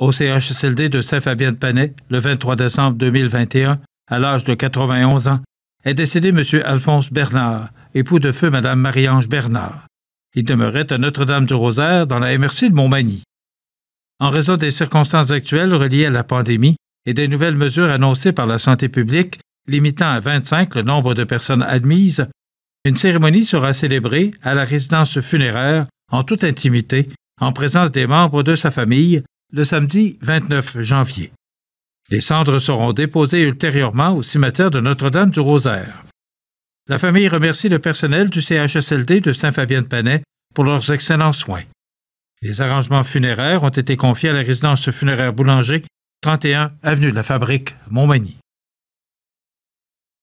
au CHSLD de Saint-Fabien-de-Panay le 23 décembre 2021 à l'âge de 91 ans est décédé M. Alphonse Bernard, époux de feu Mme Marie-Ange Bernard. Il demeurait à Notre-Dame-du-Rosaire dans la MRC de Montmagny. En raison des circonstances actuelles reliées à la pandémie et des nouvelles mesures annoncées par la santé publique limitant à 25 le nombre de personnes admises, une cérémonie sera célébrée à la résidence funéraire en toute intimité en présence des membres de sa famille le samedi 29 janvier. Les cendres seront déposées ultérieurement au cimetière de Notre-Dame du Rosaire. La famille remercie le personnel du CHSLD de Saint-Fabien-de-Panay pour leurs excellents soins. Les arrangements funéraires ont été confiés à la résidence funéraire Boulanger, 31 avenue de la Fabrique, Montmagny.